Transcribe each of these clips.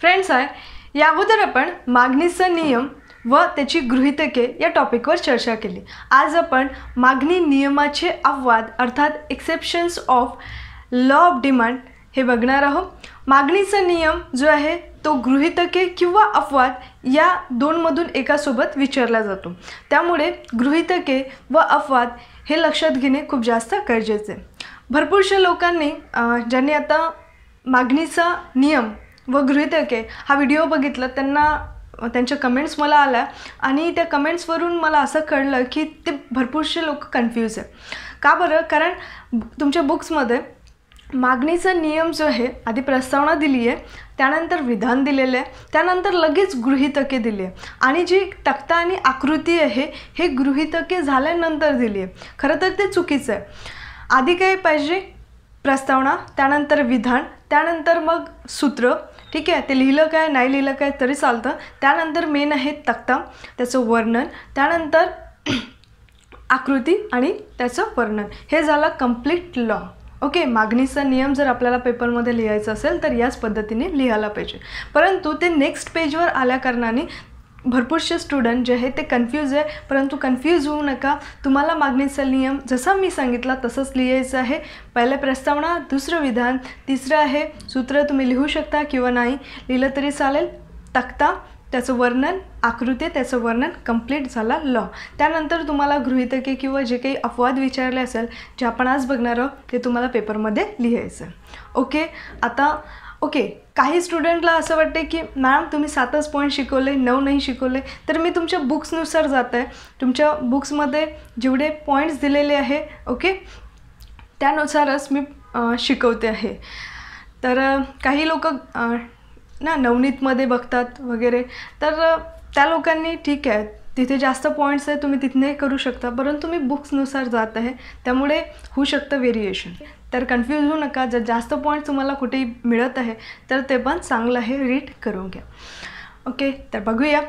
Friends आहे या अगोदर आपण मागणीचा नियम व त्याची गृहितके या टॉपिकवर चर्चा केली आज आपण मागणी नियमाचे अपवाद अर्थात exceptions of law of demand हे बघणार आहोत मागणीचा नियम जो आहे तो गृहितके किंवा अपवाद या दोनमधून एकासोबत विचारला जातो त्यामुळे गृहितके व अपवाद हे लक्षात घेणे खूप जास्त गरजेचे भरपूरशा लोकांनी ज्यांनी आता मागणीचा नियम व गृहितके हा व्हिडिओ बघितला त्यांना त्यांच्या कमेंट्स मला आल्या आणि त्या कमेंट्सवरून मला असं कळलं की ते भरपूरसे लोक कन्फ्यूज आहे का बरं कारण तुमच्या बुक्समध्ये मागणीचा नियम जो आहे आधी प्रस्तावना दिली आहे त्यानंतर विधान दिलेलं आहे त्यानंतर लगेच गृहितके दिली आहे आणि जी तक्ता आणि आकृती आहे हे गृहितके झाल्यानंतर दिली आहे खरं तर ते चुकीचं आहे आधी काय पाहिजे प्रस्तावना त्यानंतर विधान त्यानंतर मग सूत्र ठीक आहे ते लिहिलं काय नाही लिहिलं काय तरी चालतं त्यानंतर मेन आहे तक्ता त्याचं वर्णन त्यानंतर आकृती आणि त्याचं वर्णन हे झालं कम्प्लीट लॉ ओके मागणीचा नियम जर आपल्याला पेपरमध्ये लिहायचा असेल तर याच पद्धतीने लिहायला पाहिजे परंतु ते नेक्स्ट पेजवर आल्या कारणाने भरपूरसे स्टुडंट जे आहे ते कन्फ्यूज आहे परंतु कन्फ्यूज होऊ नका तुम्हाला मागणीचा नियम जसा मी सांगितला तसंच लिहायचं आहे पहिले प्रस्तावना दुसरं विधान तिसरं आहे सूत्र तुम्ही लिहू शकता किंवा नाही लिहिलं तरी चालेल तक्ता त्याचं वर्णन आकृती त्याचं वर्णन कंप्लीट झाला लॉ त्यानंतर तुम्हाला गृहितके किंवा जे काही अपवाद विचारले असेल जे आपण आज बघणार आहोत ते तुम्हाला पेपरमध्ये लिहायचं ओके आता ओके काही स्टुडंटला असं वाटते की मॅम तुम्ही सातच पॉईंट शिकवले नऊ नाही शिकवले तर मी तुमच्या बुक्सनुसार जात आहे तुमच्या बुक्समध्ये जेवढे पॉईंट्स दिलेले आहे ओके त्यानुसारच मी शिकवते आहे तर काही लोक ना नवनीतमध्ये बघतात वगैरे तर त्या लोकांनी ठीक आहे तिथे जास्त पॉईंट्स आहे तुम्ही तिथने करू शकता परंतु मी बुक्सनुसार जात आहे त्यामुळे होऊ शकतं व्हेरिएशन तर कन्फ्यूज होऊ नका जर जास्त पॉईंट तुम्हाला कुठेही मिळत आहे तर ते पण चांगलं आहे रीड करून घ्या ओके तर बघूया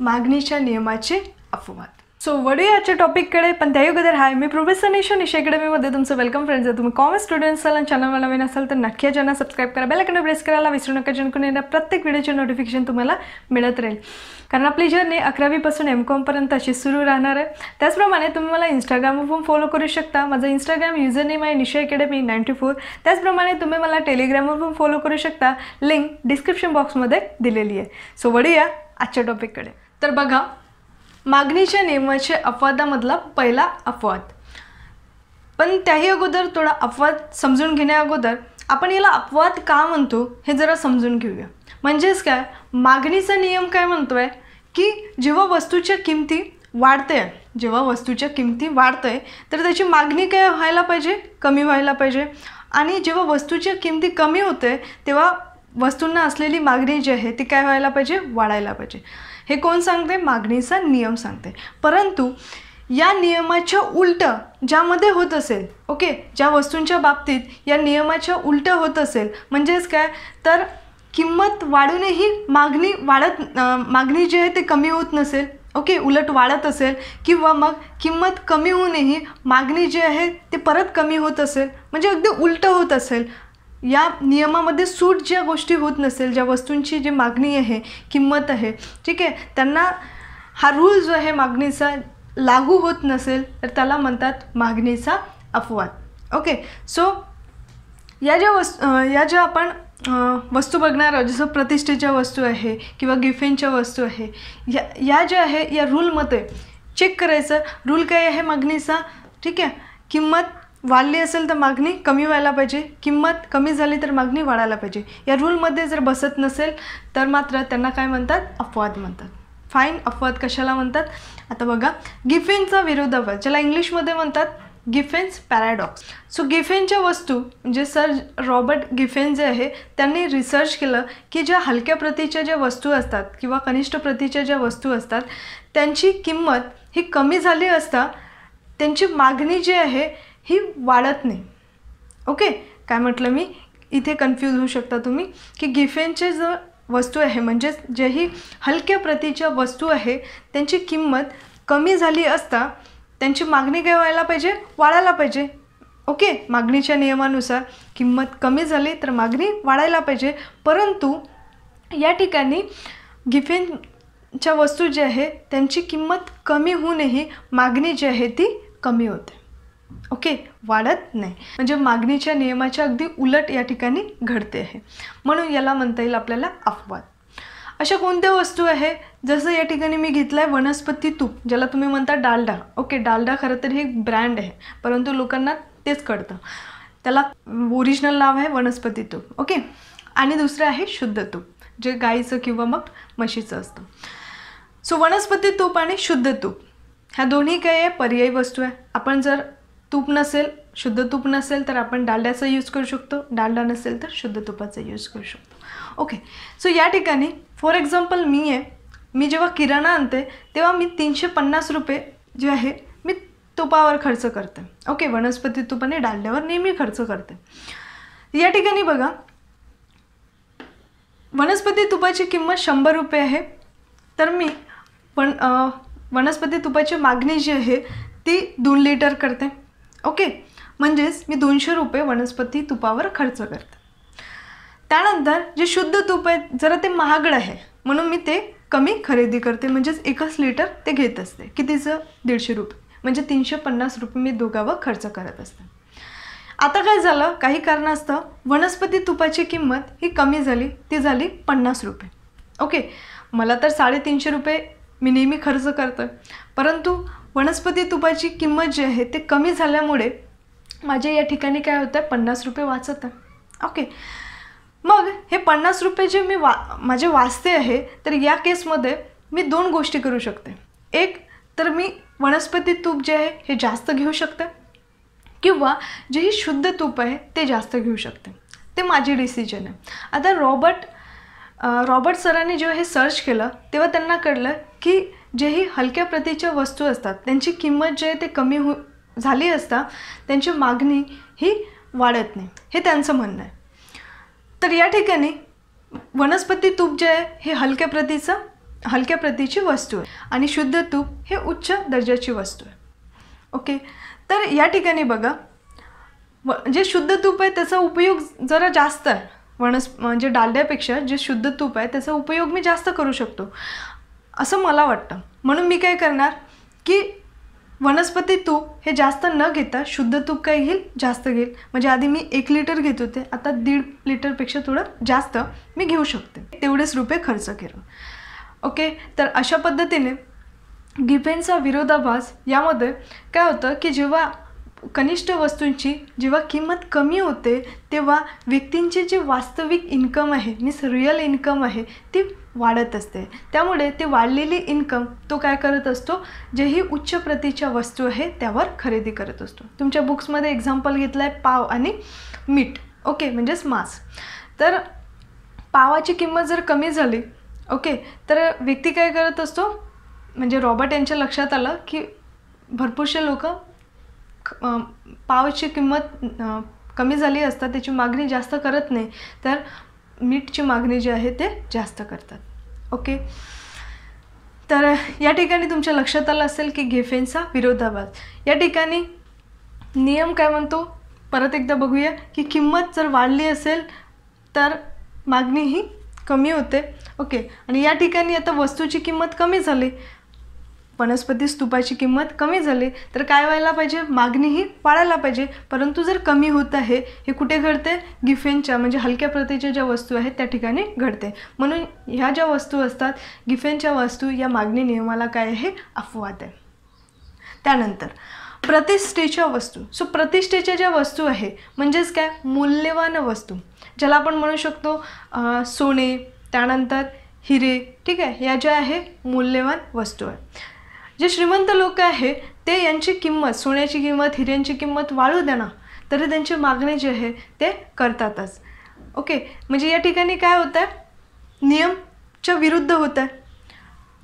मागणीच्या नियमाचे अफवाद. सो वडू आजच्या टॉपिककडे पण त्या अगोदर हाय मी प्रोफेसर निशो निशा अकॅडमीमध्ये तुमचं वेलकम फ्रेंड जर तुम्ही कॉमर्स स्टुडंट असाल आणि चॅनलवर नवीन असाल तर नक्की ज्यांना सबस्क्राईब करा बेलाकडे प्रेस करायला विसरू नका जेणेकरून येणार प्रत्येक व्हिडिओचे नोटिफिकेशन तुम्हाला मिळत राहील कारण आपली जर्नी अकरावीपासून एम कॉमपर्यंत अशी सुरू राहणार आहे त्याचप्रमाणे तुम्ही मला इंस्टाग्रामवर पण फॉलो करू शकता माझं इंस्टाग्राम युजर नेम आहे निशा अकॅडमी नाईन्टी फोर त्याचप्रमाणे तुम्ही मला टेलिग्रामवर पण फॉलो करू शकता लिंक डिस्क्रिप्शन बॉक्समध्ये दिलेली आहे सो वडूया आजच्या टॉपिककडे तर बघा मागणीच्या नियमाचे अपवादामधला पहिला अपवाद पण त्याही अगोदर थोडा अपवाद समजून घेण्या अगोदर आपण याला अपवाद का म्हणतो हे जरा समजून घेऊया म्हणजेच काय मागणीचा नियम काय म्हणतो आहे की जेव्हा वस्तूच्या किमती वाढते जेव्हा वस्तूच्या किमती आहे तर त्याची मागणी काय व्हायला पाहिजे कमी व्हायला पाहिजे आणि जेव्हा वस्तूच्या किमती कमी होते तेव्हा वस्तूंना असलेली मागणी जी आहे ती काय व्हायला पाहिजे वाढायला पाहिजे हे कोण सांगते मागणीचा नियम सांगते परंतु या नियमाच्या उलट ज्यामध्ये होत असेल ओके ज्या वस्तूंच्या बाबतीत या नियमाच्या उलट होत असेल म्हणजेच काय तर किंमत वाढूनही मागणी वाढत मागणी जी आहे ते कमी होत नसेल ओके उलट वाढत असेल किंवा मग किंमत कमी होऊनही मागणी जी आहे ते परत कमी होत असेल म्हणजे अगदी उलटं होत असेल या नियमामध्ये सूट ज्या गोष्टी होत नसेल ज्या वस्तूंची जी मागणी आहे किंमत आहे ठीक आहे त्यांना हा रूल जो आहे मागणीचा लागू होत नसेल तर त्याला म्हणतात मागणीचा अपवाद ओके सो या ज्या वस्तू या ज्या आपण वस्तू बघणार आहोत जसं प्रतिष्ठेच्या वस्तू आहे किंवा गिफेनच्या वस्तू आहे या या ज्या आहे या रूलमध्ये चेक करायचं रूल काय आहे मागणीचा ठीक आहे किंमत वाढली असेल तर मागणी कमी व्हायला पाहिजे किंमत कमी झाली तर मागणी वाढायला पाहिजे या रूलमध्ये जर बसत नसेल तर मात्र त्यांना काय म्हणतात अपवाद म्हणतात फाईन अपवाद कशाला म्हणतात आता बघा गिफेनचा विरोधाभास ज्याला इंग्लिशमध्ये म्हणतात गिफेन्स पॅराडॉक्स सो गिफेनच्या वस्तू म्हणजे सर रॉबर्ट गिफेन जे आहे त्यांनी रिसर्च केलं की ज्या हलक्या प्रतीच्या ज्या वस्तू असतात किंवा कनिष्ठ प्रतीच्या ज्या वस्तू असतात त्यांची किंमत ही कमी झाली असता त्यांची मागणी जी आहे ही वाढत नाही ओके काय म्हटलं मी इथे कन्फ्यूज होऊ शकता तुम्ही की गिफेनचे जो वस्तू आहे म्हणजेच ही हलक्या प्रतीच्या वस्तू आहे त्यांची किंमत कमी झाली असता त्यांची मागणी काय व्हायला पाहिजे वाढायला पाहिजे ओके मागणीच्या नियमानुसार किंमत कमी झाली तर मागणी वाढायला पाहिजे परंतु या ठिकाणी गिफेनच्या वस्तू जे आहे त्यांची किंमत कमी होऊनही मागणी जी आहे ती कमी होते ओके वाढत नाही म्हणजे मागणीच्या नियमाच्या अगदी उलट या ठिकाणी घडते आहे म्हणून याला म्हणता येईल आपल्याला अफवाद अशा कोणत्या वस्तू आहे जसं या ठिकाणी मी घेतलं आहे वनस्पती तूप ज्याला तुम्ही म्हणता डालडा ओके डालडा खरं तर हे एक ब्रँड आहे परंतु लोकांना तेच कळतं त्याला ओरिजिनल नाव आहे वनस्पती तूप ओके आणि दुसरं आहे शुद्ध तूप जे गाईचं किंवा मग म्हशीचं असतं सो वनस्पती तूप आणि शुद्ध तूप ह्या दोन्ही काही आहे पर्यायी वस्तू आहे आपण जर तूप नसेल शुद्ध तूप नसेल तर आपण डालड्याचा यूज करू शकतो डालडा नसेल तर शुद्ध तुपाचा यूज करू शकतो ओके सो या ठिकाणी फॉर एक्झाम्पल मी आहे मी जेव्हा किराणा आणते तेव्हा मी तीनशे पन्नास रुपये जे आहे मी तुपावर खर्च करते ओके वनस्पती तुपाने डालड्यावर नेहमी खर्च करते या ठिकाणी बघा वनस्पती तुपाची किंमत शंभर रुपये आहे तर मी पण वनस्पती तुपाची मागणी जी आहे ती दोन लिटर करते ओके म्हणजेच मी दोनशे रुपये वनस्पती तुपावर खर्च करते त्यानंतर जे शुद्ध तूप आहे जरा ते महागडं आहे म्हणून मी ते कमी खरेदी करते म्हणजेच एकच लिटर ते घेत असते कितीचं दीडशे रुपये म्हणजे तीनशे पन्नास रुपये मी दोघावर खर्च करत असते आता काय झालं काही कारणास्तव वनस्पती तुपाची किंमत ही कमी झाली ती झाली पन्नास रुपये ओके मला तर साडेतीनशे रुपये मी नेहमी खर्च करतो परंतु वनस्पती तुपाची किंमत जी आहे ते कमी झाल्यामुळे माझे या ठिकाणी काय होतं पन्नास रुपये वाचत आहे ओके मग हे पन्नास रुपये जे मी वा माझे वाचते आहे तर या केसमध्ये मी दोन गोष्टी करू शकते एक तर मी वनस्पती तूप जे आहे हे जास्त घेऊ शकते किंवा जे ही शुद्ध तूप आहे ते जास्त घेऊ शकते ते माझी डिसिजन आहे आता रॉबर्ट रॉबर्ट सरांनी जेव्हा हे सर्च केलं तेव्हा त्यांना कळलं की जेही हलक्या प्रतीच्या वस्तू असतात त्यांची किंमत जे ते कमी हो झाली असता त्यांची मागणी ही वाढत नाही हे त्यांचं म्हणणं आहे तर या ठिकाणी वनस्पती तूप जे आहे हे हलक्या प्रतीचं हलक्या प्रतीची वस्तू आहे आणि शुद्ध तूप हे उच्च दर्जाची वस्तू आहे ओके तर या ठिकाणी बघा व जे शुद्ध तूप आहे त्याचा उपयोग जरा जास्त आहे वनस्प म्हणजे डालड्यापेक्षा जे शुद्ध तूप आहे त्याचा उपयोग मी जास्त करू शकतो असं मला वाटतं म्हणून मी काय करणार की वनस्पती तूप हे जास्त न घेता शुद्ध तूप काय घेईल जास्त घेईल म्हणजे आधी मी एक लिटर घेत होते आता दीड लिटरपेक्षा थोडं जास्त मी घेऊ शकते तेवढेच रुपये खर्च करून ओके तर अशा पद्धतीने गिफेनचा विरोधाभास यामध्ये काय होतं की जेव्हा कनिष्ठ वस्तूंची जेव्हा किंमत कमी होते तेव्हा व्यक्तींचे जे वास्तविक इन्कम आहे मीन्स रिअल इन्कम आहे ती वाढत असते त्यामुळे ते वाढलेली इन्कम तो काय करत असतो जेही उच्च प्रतीच्या वस्तू आहे त्यावर खरेदी करत असतो तुमच्या बुक्समध्ये एक्झाम्पल घेतलं आहे पाव आणि मीठ ओके म्हणजेच मांस तर पावाची किंमत जर कमी झाली ओके तर व्यक्ती काय करत असतो म्हणजे रॉबर्ट यांच्या लक्षात आलं की भरपूरसे लोकं पावची किंमत कमी झाली असता त्याची मागणी जास्त करत नाही तर मीठची मागणी जी आहे ते जास्त करतात ओके तर या ठिकाणी तुमच्या लक्षात आलं असेल की घेफेनचा विरोधाभास या ठिकाणी नियम काय म्हणतो परत एकदा बघूया की किंमत जर वाढली असेल तर मागणी ही कमी होते ओके आणि या ठिकाणी आता वस्तूची किंमत कमी झाली वनस्पती स्तूपाची किंमत कमी झाली तर काय व्हायला पाहिजे मागणीही पाळायला पाहिजे परंतु जर कमी होत आहे हे कुठे घडते गिफेनच्या म्हणजे हलक्या प्रतीच्या ज्या वस्तू आहेत त्या ठिकाणी घडते म्हणून ह्या ज्या वस्तू असतात गिफेनच्या वस्तू या मागणी नियमाला काय आहे अफवाद आहे त्यानंतर प्रतिष्ठेच्या वस्तू सो प्रतिष्ठेच्या ज्या वस्तू आहे म्हणजेच काय मूल्यवान वस्तू ज्याला आपण म्हणू शकतो सोने त्यानंतर हिरे ठीक आहे या ज्या आहे मूल्यवान वस्तू आहे जे श्रीमंत लोक आहे ते यांची किंमत सोन्याची किंमत हिऱ्यांची किंमत वाळू देणार ना तरी त्यांची मागणी जे आहे ते करतातच ओके म्हणजे या ठिकाणी काय होतं आहे नियमच्या विरुद्ध होतं आहे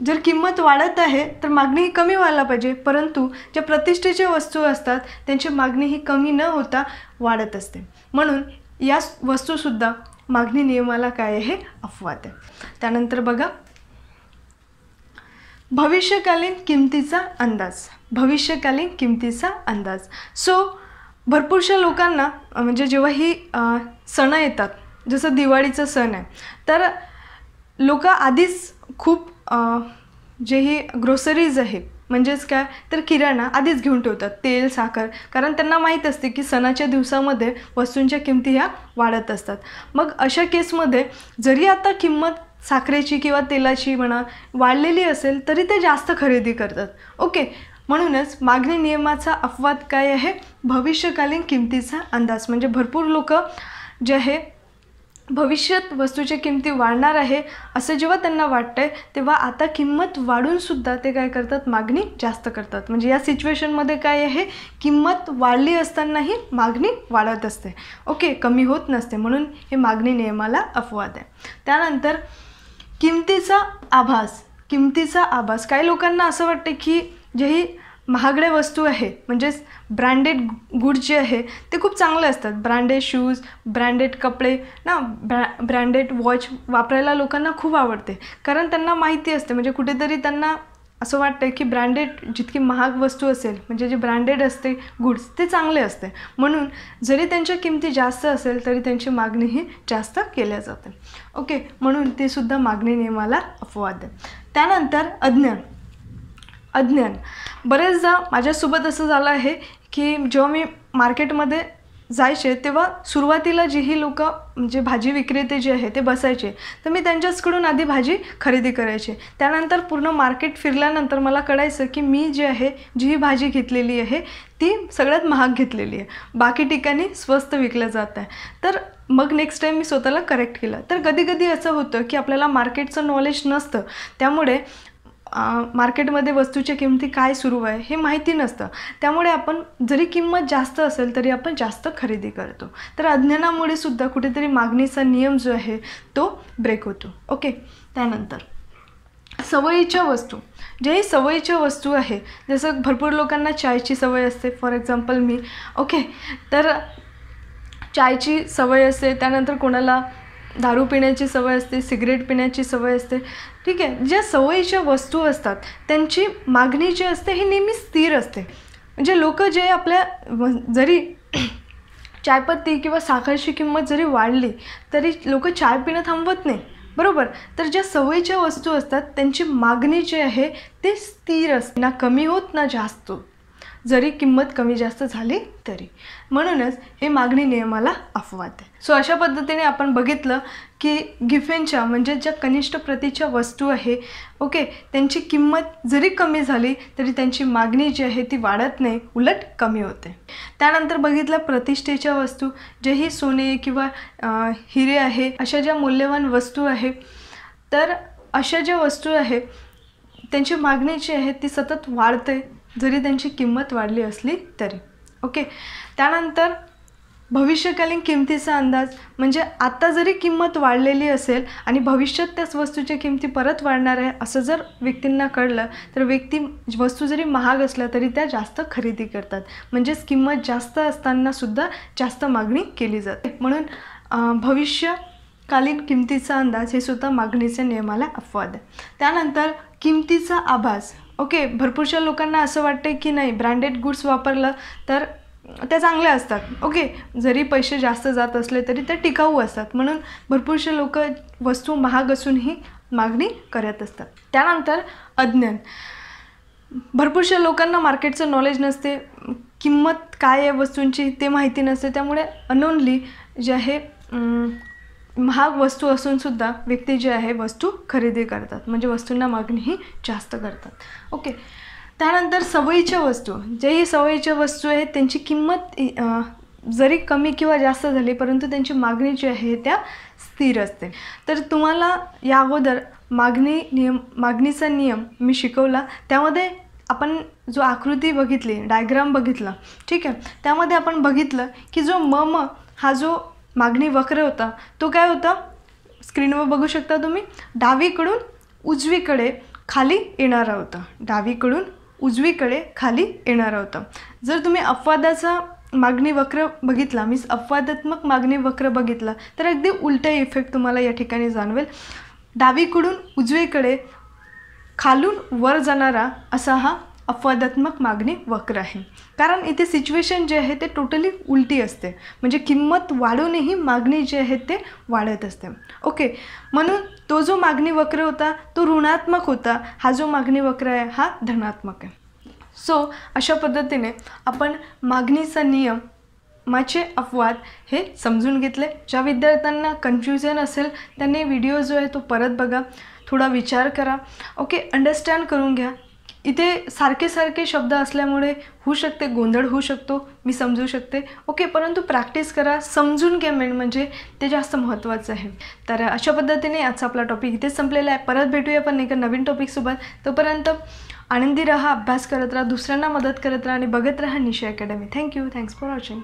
जर किंमत वाढत आहे तर मागणी ही कमी व्हायला पाहिजे परंतु ज्या प्रतिष्ठेच्या वस्तू असतात त्यांची मागणी ही कमी न होता वाढत असते म्हणून या वस्तूसुद्धा मागणी नियमाला काय हे अफवाद आहे त्यानंतर बघा भविष्यकालीन किमतीचा अंदाज भविष्यकालीन किमतीचा अंदाज सो भरपूरशा लोकांना म्हणजे जेव्हा ही सणं येतात जसं दिवाळीचं सण आहे तर लोक आधीच खूप जे ही ग्रोसरीज आहे म्हणजेच काय तर किराणा आधीच घेऊन ठेवतात तेल साखर कारण त्यांना माहीत असते की सणाच्या दिवसामध्ये वस्तूंच्या किमती ह्या वाढत असतात मग अशा केसमध्ये जरी आता किंमत साखरेची किंवा तेलाची म्हणा वाढलेली असेल तरी ते जास्त खरेदी करतात ओके म्हणूनच मागणी नियमाचा अपवाद काय आहे भविष्यकालीन किमतीचा अंदाज म्हणजे भरपूर लोक जे आहे भविष्यात वस्तूची किमती वाढणार आहे असं जेव्हा त्यांना वाटतंय तेव्हा आता किंमत वाढूनसुद्धा ते काय करतात मागणी जास्त करतात म्हणजे या सिच्युएशनमध्ये काय आहे किंमत वाढली असतानाही मागणी वाढत असते ओके कमी होत नसते म्हणून हे मागणी नियमाला अपवाद आहे त्यानंतर किमतीचा आभास किमतीचा आभास काही लोकांना असं वाटते की जे ही महागड्या वस्तू आहे म्हणजेच ब्रँडेड गुड जे आहे ते खूप चांगले असतात ब्रँडेड शूज ब्रँडेड कपडे ना ब्रँडेड वॉच वापरायला लोकांना खूप आवडते कारण त्यांना माहिती असते म्हणजे कुठेतरी त्यांना असं वाटतं की ब्रँडेड जितकी महाग वस्तू असेल म्हणजे जे ब्रँडेड असते गुड्स ते चांगले असते म्हणून जरी त्यांच्या किमती जास्त असेल तरी त्यांची मागणीही जास्त केल्या जाते ओके म्हणून ते सुद्धा मागणी नियमाला अपवाद त्यानंतर अज्ञान अज्ञान बरेचदा माझ्यासोबत असं झालं आहे की जेव्हा मी मार्केटमध्ये जायचे तेव्हा सुरुवातीला जी ही लोकं म्हणजे भाजी विक्रेते जे आहे ते बसायचे तर मी त्यांच्याचकडून आधी भाजी खरेदी करायचे त्यानंतर पूर्ण मार्केट फिरल्यानंतर मला कळायचं की मी जे आहे जी ही भाजी घेतलेली आहे ती सगळ्यात महाग घेतलेली आहे बाकी ठिकाणी स्वस्त विकलं जात आहे तर मग नेक्स्ट टाईम मी स्वतःला करेक्ट केलं तर कधी कधी असं होतं की आपल्याला मार्केटचं नॉलेज नसतं त्यामुळे मार्केटमध्ये वस्तूच्या किमती काय सुरू आहे हे माहिती नसतं त्यामुळे आपण जरी किंमत जास्त असेल तरी आपण जास्त खरेदी करतो तर अज्ञानामुळे सुद्धा कुठेतरी मागणीचा नियम जो आहे तो ब्रेक होतो ओके त्यानंतर सवयीच्या वस्तू ज्याही सवयीच्या वस्तू आहे जसं भरपूर लोकांना चायची सवय असते फॉर एक्झाम्पल मी ओके तर चायची सवय असते त्यानंतर कोणाला दारू पिण्याची सवय असते सिगरेट पिण्याची सवय असते ठीक आहे ज्या सवयीच्या वस्तू असतात त्यांची मागणी जी असते ही नेहमी स्थिर असते म्हणजे लोक जे आपल्या जरी चायपत्ती किंवा साखरची किंमत जरी वाढली तरी लोक चाय पिणं थांबवत नाही बरोबर तर ज्या सवयीच्या वस्तू असतात त्यांची मागणी जी आहे ते स्थिर असते ना कमी होत ना जास्त होत जरी किंमत कमी जास्त झाली तरी म्हणूनच हे मागणी नियमाला अफवाद आहे सो अशा पद्धतीने आपण बघितलं की गिफेनच्या म्हणजे ज्या कनिष्ठ प्रतीच्या वस्तू आहे ओके त्यांची किंमत जरी कमी झाली तरी त्यांची मागणी जी आहे ती वाढत नाही उलट कमी होते त्यानंतर बघितलं प्रतिष्ठेच्या वस्तू जे ही सोने किंवा हिरे आहे अशा ज्या मूल्यवान वस्तू आहे तर अशा ज्या वस्तू आहे त्यांची मागणी जी आहे ती सतत वाढते जरी त्यांची किंमत वाढली असली तरी ओके त्यानंतर भविष्यकालीन किमतीचा अंदाज म्हणजे आत्ता जरी किंमत वाढलेली असेल आणि भविष्यात त्याच वस्तूच्या किमती परत वाढणार आहे असं जर व्यक्तींना कळलं तर व्यक्ती वस्तू जरी महाग असल्या तरी त्या जास्त खरेदी करतात म्हणजेच किंमत जास्त असतानासुद्धा जास्त मागणी केली जाते म्हणून भविष्यकालीन किमतीचा अंदाज हे सुद्धा मागणीच्या नियमाला अपवाद आहे त्यानंतर किमतीचा आभास ओके भरपूरशा लोकांना असं वाटतं की नाही ब्रँडेड गुड्स वापरलं तर त्या चांगल्या असतात ओके जरी पैसे जास्त जात असले तरी ते टिकाऊ असतात म्हणून भरपूरशे लोक वस्तू महाग असूनही मागणी करत असतात त्यानंतर अज्ञान भरपूरशा लोकांना मार्केटचं नॉलेज नसते किंमत काय आहे वस्तूंची ते माहिती नसते त्यामुळे अनोनली जे आहे महाग वस्तू असूनसुद्धा व्यक्ती जे आहे वस्तू खरेदी करतात म्हणजे वस्तूंना मागणीही जास्त करतात ओके त्यानंतर सवयीच्या वस्तू जे ही सवयीच्या वस्तू आहेत त्यांची किंमत जरी कमी किंवा जास्त झाली परंतु त्यांची मागणी जी आहे त्या स्थिर असते तर तुम्हाला या अगोदर मागणी नियम मागणीचा नियम मी शिकवला त्यामध्ये आपण जो आकृती बघितली डायग्राम बघितला ठीक आहे त्यामध्ये आपण बघितलं की जो म हा जो मागणी वक्र होता तो काय होता स्क्रीनवर बघू शकता तुम्ही डावीकडून उजवीकडे खाली येणारा होता डावीकडून उजवीकडे खाली येणारा होता जर तुम्ही अपवादाचा मागणी वक्र बघितला मीन्स अपवादात्मक मागणी वक्र बघितला तर अगदी उलटा इफेक्ट तुम्हाला या ठिकाणी जाणवेल डावीकडून उजवीकडे खालून वर जाणारा असा हा अपवादात्मक मागणी वक्र आहे कारण इथे सिच्युएशन जे आहे ते टोटली उलटी असते म्हणजे किंमत वाढूनही मागणी जी आहे ते वाढत असते ओके म्हणून तो जो मागणी वक्र होता तो ऋणात्मक होता हा जो मागणी वक्र आहे हा धनात्मक आहे सो अशा पद्धतीने आपण मागणीचा नियम माचे अपवाद हे समजून घेतले ज्या विद्यार्थ्यांना कन्फ्युजन असेल त्यांनी व्हिडिओ जो आहे तो परत बघा थोडा विचार करा ओके अंडरस्टँड करून घ्या इथे सारखे सारखे शब्द असल्यामुळे होऊ शकते गोंधळ होऊ शकतो मी समजू शकते ओके परंतु प्रॅक्टिस करा समजून घ्या मेन म्हणजे ते जास्त महत्त्वाचं आहे तर अशा पद्धतीने आजचा आपला टॉपिक इथेच संपलेला आहे परत भेटूया पण एका नवीन टॉपिकसोबत तोपर्यंत आनंदी रहा अभ्यास करत राहा दुसऱ्यांना मदत करत राहा आणि बघत राहा Nisha Academy thank you thanks for watching